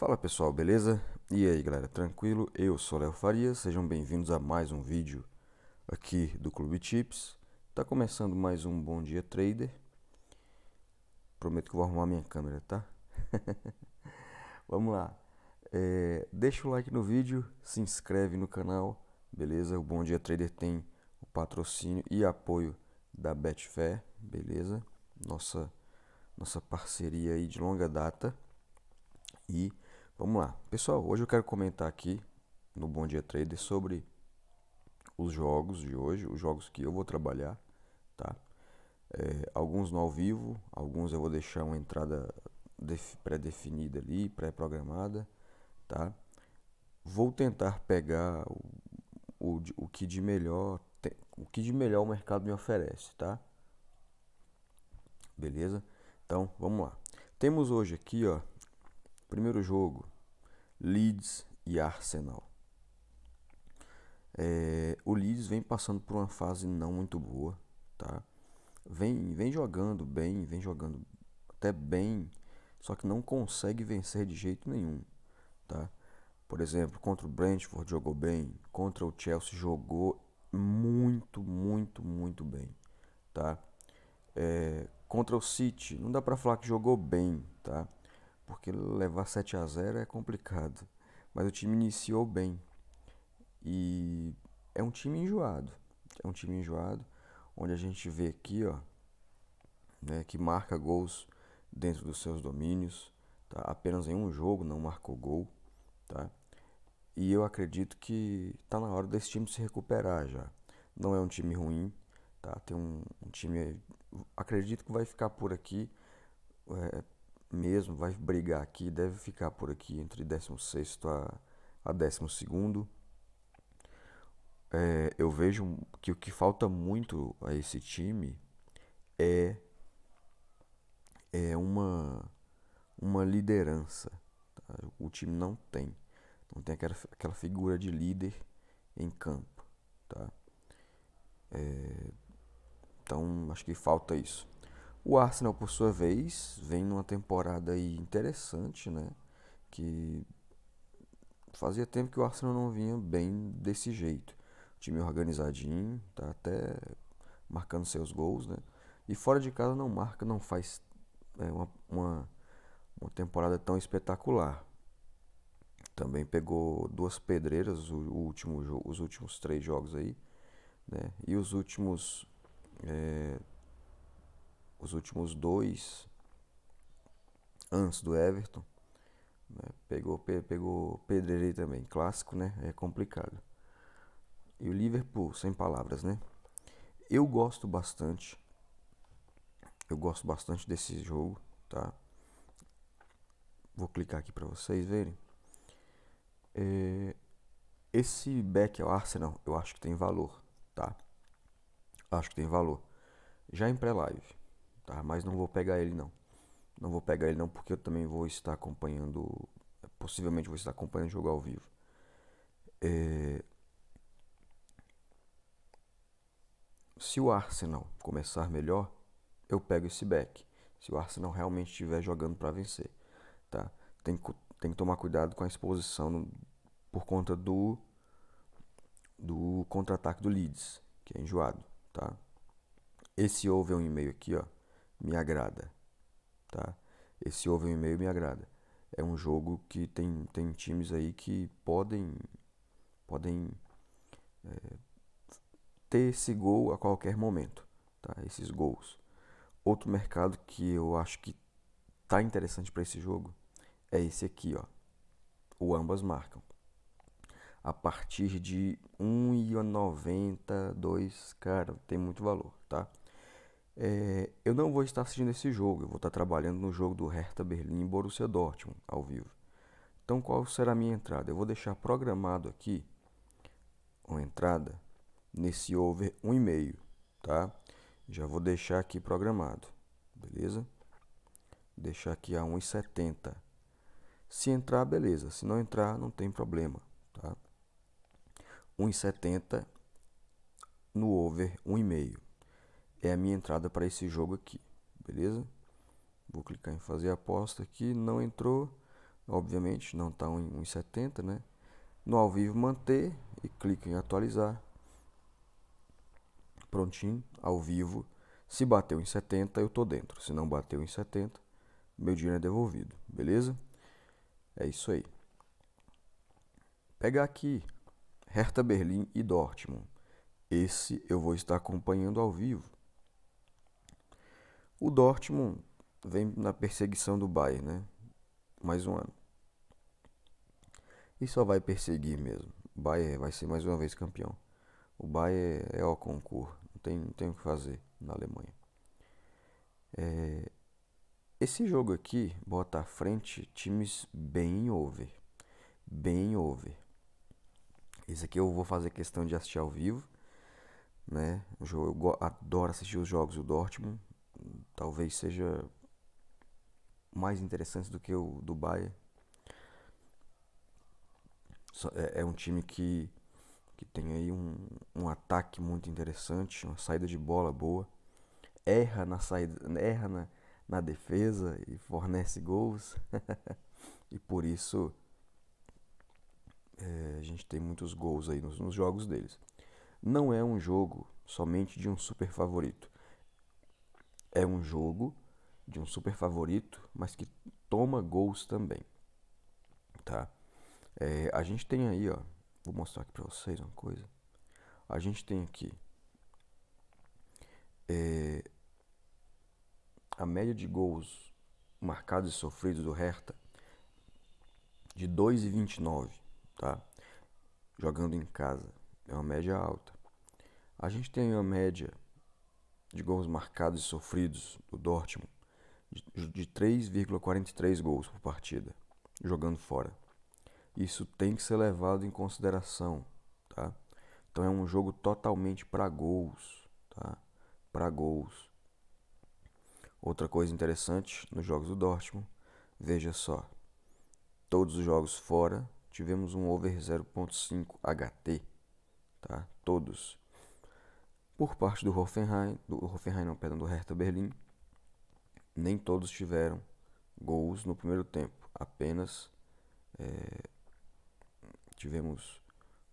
Fala pessoal, beleza? E aí galera, tranquilo? Eu sou Léo Farias sejam bem-vindos a mais um vídeo aqui do Clube Tips. Tá começando mais um Bom Dia Trader. Prometo que vou arrumar minha câmera, tá? Vamos lá. É, deixa o like no vídeo, se inscreve no canal, beleza? O Bom Dia Trader tem o patrocínio e apoio da Betfair, beleza? Nossa nossa parceria aí de longa data. E Vamos lá. Pessoal, hoje eu quero comentar aqui no Bom Dia Trader sobre os jogos de hoje, os jogos que eu vou trabalhar, tá? É, alguns no ao vivo, alguns eu vou deixar uma entrada pré-definida ali, pré-programada, tá? Vou tentar pegar o, o, o que de melhor o que de melhor o mercado me oferece, tá? Beleza? Então, vamos lá. Temos hoje aqui, ó, Primeiro jogo, Leeds e Arsenal. É, o Leeds vem passando por uma fase não muito boa, tá? Vem, vem jogando bem, vem jogando até bem, só que não consegue vencer de jeito nenhum, tá? Por exemplo, contra o Brentford jogou bem, contra o Chelsea jogou muito, muito, muito bem, tá? É, contra o City, não dá para falar que jogou bem, tá? porque levar 7 a 0 é complicado. Mas o time iniciou bem. E é um time enjoado. É um time enjoado, onde a gente vê aqui, ó, né, que marca gols dentro dos seus domínios, tá? Apenas em um jogo não marcou gol, tá? E eu acredito que tá na hora desse time se recuperar já. Não é um time ruim, tá? Tem um, um time, acredito que vai ficar por aqui é, mesmo vai brigar aqui, deve ficar por aqui entre 16 a, a 12. É, eu vejo que o que falta muito a esse time é, é uma, uma liderança. Tá? O time não tem. Não tem aquela, aquela figura de líder em campo. Tá? É, então acho que falta isso. O Arsenal, por sua vez, vem numa temporada aí interessante, né? Que fazia tempo que o Arsenal não vinha bem desse jeito. O time organizadinho, tá até marcando seus gols, né? E fora de casa não marca, não faz é, uma, uma, uma, temporada tão espetacular. Também pegou duas pedreiras o, o último, os últimos três jogos aí, né? E os últimos é, os últimos dois antes do Everton. Né? Pegou, pe, pegou Pedreirei também, clássico, né? É complicado. E o Liverpool, sem palavras, né? Eu gosto bastante. Eu gosto bastante desse jogo, tá? Vou clicar aqui para vocês verem. É, esse back ao Arsenal, eu acho que tem valor, tá? Acho que tem valor. Já em pré-live, tá? Mas não vou pegar ele não. Não vou pegar ele não, porque eu também vou estar acompanhando, possivelmente vou estar acompanhando o jogo ao vivo. É... Se o Arsenal começar melhor, eu pego esse back. Se o Arsenal realmente estiver jogando para vencer, tá? Tem que, tem que tomar cuidado com a exposição no, por conta do do contra-ataque do Leeds, que é enjoado, tá? Esse houve um e-mail aqui, ó me agrada, tá? Esse over e meio me agrada. É um jogo que tem, tem times aí que podem podem é, ter esse gol a qualquer momento, tá? Esses gols. Outro mercado que eu acho que tá interessante para esse jogo é esse aqui, ó. O ambas marcam. A partir de 1,90, cara, tem muito valor, tá? É, eu não vou estar assistindo esse jogo, eu vou estar trabalhando no jogo do Hertha Berlim e Borussia Dortmund ao vivo. Então qual será a minha entrada? Eu vou deixar programado aqui uma entrada nesse over 1,5, tá? Já vou deixar aqui programado, beleza? Deixar aqui a 1,70. Se entrar, beleza. Se não entrar, não tem problema, tá? 1,70 no over 1,5 é a minha entrada para esse jogo aqui, beleza? Vou clicar em fazer aposta aqui, não entrou, obviamente não está em 1,70, né? No ao vivo manter e clica em atualizar. Prontinho, ao vivo. Se bateu em 70, eu tô dentro. Se não bateu em 70, meu dinheiro é devolvido, beleza? É isso aí. Pegar aqui Hertha Berlim e Dortmund. Esse eu vou estar acompanhando ao vivo. O Dortmund vem na perseguição do Bayern, né? Mais um ano. E só vai perseguir mesmo. O Bayern vai ser mais uma vez campeão. O Bayern é o concurso, não tem, não tem o que fazer na Alemanha. É, esse jogo aqui bota à frente times bem over. Bem over. Esse aqui eu vou fazer questão de assistir ao vivo. Né? Eu adoro assistir os jogos do Dortmund talvez seja mais interessante do que o do Bayern. É, é, um time que, que tem aí um, um ataque muito interessante, uma saída de bola boa, erra na saída, erra na, na defesa e fornece gols. e por isso é, a gente tem muitos gols aí nos, nos jogos deles. Não é um jogo somente de um super favorito é um jogo de um super favorito, mas que toma gols também, tá? É, a gente tem aí, ó, vou mostrar aqui para vocês uma coisa. A gente tem aqui é, a média de gols marcados e sofridos do Hertha de 2,29, tá? Jogando em casa, é uma média alta. A gente tem uma média de gols marcados e sofridos do Dortmund de 3,43 gols por partida, jogando fora. Isso tem que ser levado em consideração, tá? Então é um jogo totalmente para gols, tá? Para gols. Outra coisa interessante nos jogos do Dortmund, veja só. Todos os jogos fora tivemos um over 0.5 HT, tá? Todos. Por parte do Hoffenheim, do Hoffenheim não, perdão, do Hertha Berlim, nem todos tiveram gols no primeiro tempo. Apenas é, tivemos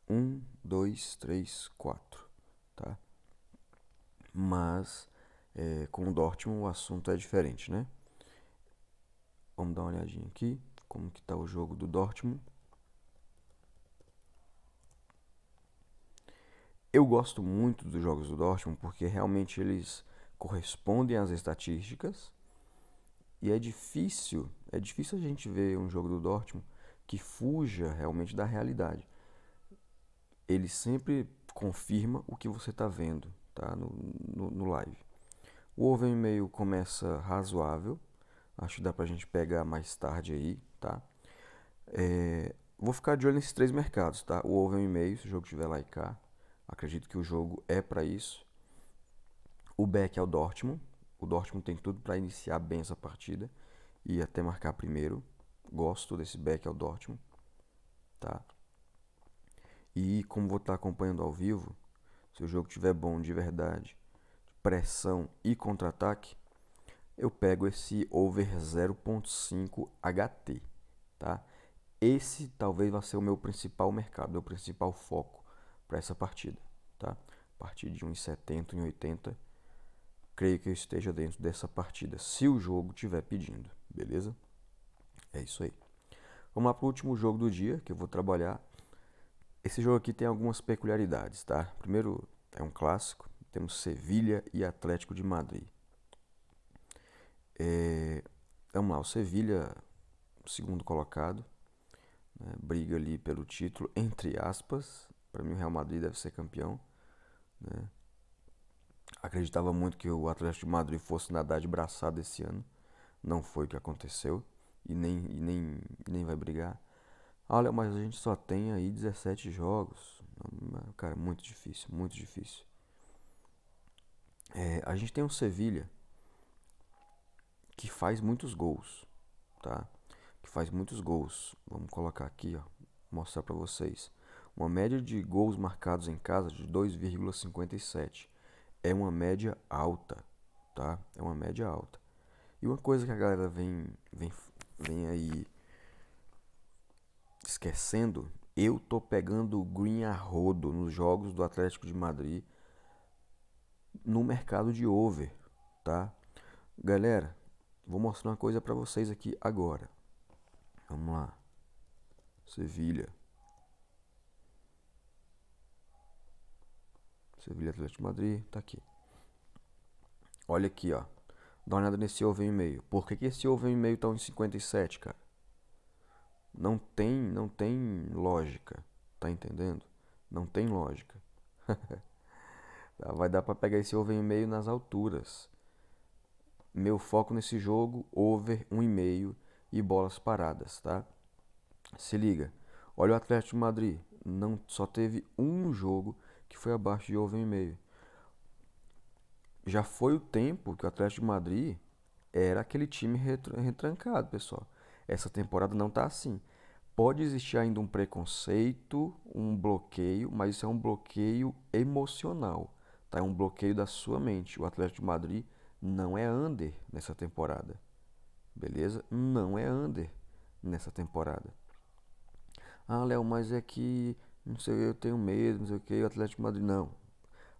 um, dois, três, quatro, tá? Mas é, com o Dortmund o assunto é diferente, né? Vamos dar uma olhadinha aqui, como que está o jogo do Dortmund. Eu gosto muito dos jogos do Dortmund porque realmente eles correspondem às estatísticas e é difícil, é difícil a gente ver um jogo do Dortmund que fuja realmente da realidade. Ele sempre confirma o que você está vendo tá? no, no, no live. O over meio começa razoável, acho que dá pra gente pegar mais tarde aí, tá? É, vou ficar de olho nesses três mercados, tá? O over meio, se o jogo estiver lá e cá. Acredito que o jogo é para isso. O back é o Dortmund. O Dortmund tem tudo para iniciar bem essa partida e até marcar primeiro. Gosto desse back ao é Dortmund, tá? E como vou estar tá acompanhando ao vivo, se o jogo tiver bom de verdade, pressão e contra-ataque, eu pego esse over 0.5 HT, tá? Esse talvez vá ser o meu principal mercado, o meu principal foco para essa partida, tá? A partir de 1,70, 1,80, creio que eu esteja dentro dessa partida, se o jogo estiver pedindo, beleza? É isso aí. Vamos lá para o último jogo do dia que eu vou trabalhar. Esse jogo aqui tem algumas peculiaridades, tá? Primeiro, é um clássico. Temos Sevilha e Atlético de Madrid. É, vamos lá, o Sevilha, segundo colocado, né, briga ali pelo título, entre aspas, para mim, o Real Madrid deve ser campeão. Né? Acreditava muito que o Atlético de Madrid fosse nadar de braçada esse ano. Não foi o que aconteceu. E nem, e nem, e nem vai brigar. Ah, Olha, mas a gente só tem aí 17 jogos. Cara, muito difícil, muito difícil. É, a gente tem um Sevilha que faz muitos gols, tá? Que faz muitos gols. Vamos colocar aqui, ó, mostrar para vocês. Uma média de gols marcados em casa de 2,57. É uma média alta, tá? É uma média alta. E uma coisa que a galera vem, vem, vem aí esquecendo, eu tô pegando o green a rodo nos jogos do Atlético de Madrid no mercado de over, tá? Galera, vou mostrar uma coisa para vocês aqui agora. Vamos lá. Sevilha. Sevilha Atlético Madrid, tá aqui. Olha aqui, ó. Dá uma olhada nesse over e meio. Por que, que esse over tá e meio tá em 57, cara? Não tem, não tem lógica. Tá entendendo? Não tem lógica. Tá, vai dar para pegar esse over e meio nas alturas. Meu foco nesse jogo, over 1,5 e bolas paradas, tá? Se liga. Olha o Atlético Madrid, não só teve um jogo que foi abaixo de over e meio. Já foi o tempo que o Atlético de Madrid era aquele time retrancado, pessoal. Essa temporada não está assim. Pode existir ainda um preconceito, um bloqueio, mas isso é um bloqueio emocional, tá? É um bloqueio da sua mente. O Atlético de Madrid não é under nessa temporada. Beleza? Não é under nessa temporada. Ah, Léo, mas é que não sei, eu tenho medo, não sei o que, o Atlético Madrid. Não.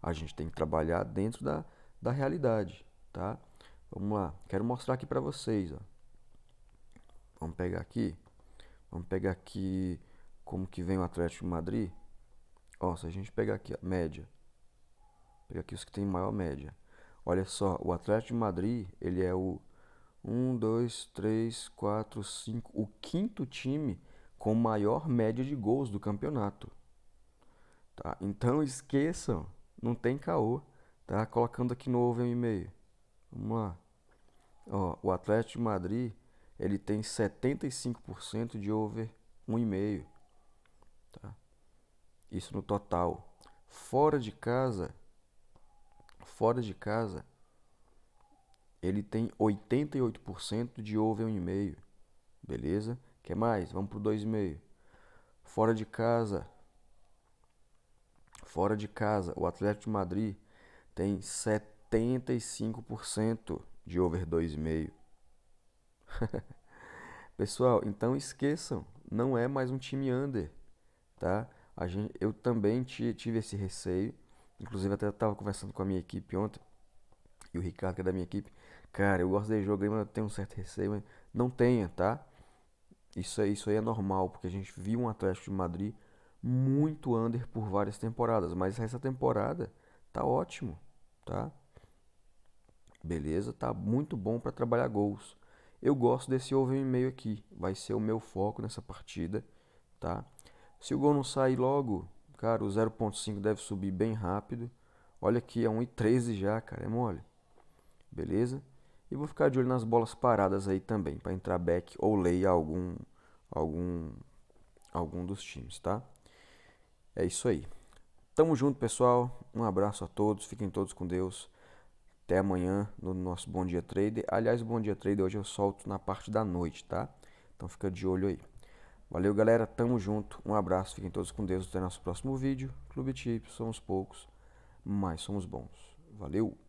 A gente tem que trabalhar dentro da, da realidade, tá? Vamos lá, quero mostrar aqui para vocês, ó. Vamos pegar aqui, vamos pegar aqui como que vem o Atlético Madrid. Ó, se a gente pegar aqui, ó, média. Pegar aqui os que tem maior média. Olha só, o Atlético de Madrid, ele é o 1, 2, 3, 4, 5, o quinto time com maior média de gols do campeonato. Tá? Então esqueçam, não tem caô. Tá? Colocando aqui no over e Vamos lá. Ó, o Atlético de Madrid ele tem 75% de over 1,5. Tá? Isso no total. Fora de casa, fora de casa, ele tem 88% de over 1,5. Beleza? Quer mais? Vamos pro 2,5. Fora de casa. Fora de casa, o Atlético de Madrid tem 75% de over 2,5. Pessoal, então esqueçam, não é mais um time under, tá? A gente, eu também tive esse receio, inclusive até estava conversando com a minha equipe ontem, e o Ricardo que é da minha equipe, cara, eu gosto de jogo, mas eu tenho um certo receio, mas não tenha, tá? Isso aí, é, isso aí é normal, porque a gente viu um Atlético de Madrid muito under por várias temporadas, mas essa temporada tá ótimo, tá? Beleza, tá muito bom para trabalhar gols. Eu gosto desse over e meio aqui, vai ser o meu foco nessa partida, tá? Se o gol não sair logo, cara, o 0.5 deve subir bem rápido. Olha aqui, é 1,13 já, cara, é mole. Beleza? E vou ficar de olho nas bolas paradas aí também, para entrar back ou lay algum, algum, algum dos times, tá? É isso aí. Tamo junto, pessoal. Um abraço a todos. Fiquem todos com Deus. Até amanhã no nosso Bom Dia Trader. Aliás, Bom Dia Trader hoje eu solto na parte da noite, tá? Então fica de olho aí. Valeu, galera. Tamo junto. Um abraço. Fiquem todos com Deus. Até nosso próximo vídeo. Clube Tips. Somos poucos, mas somos bons. Valeu!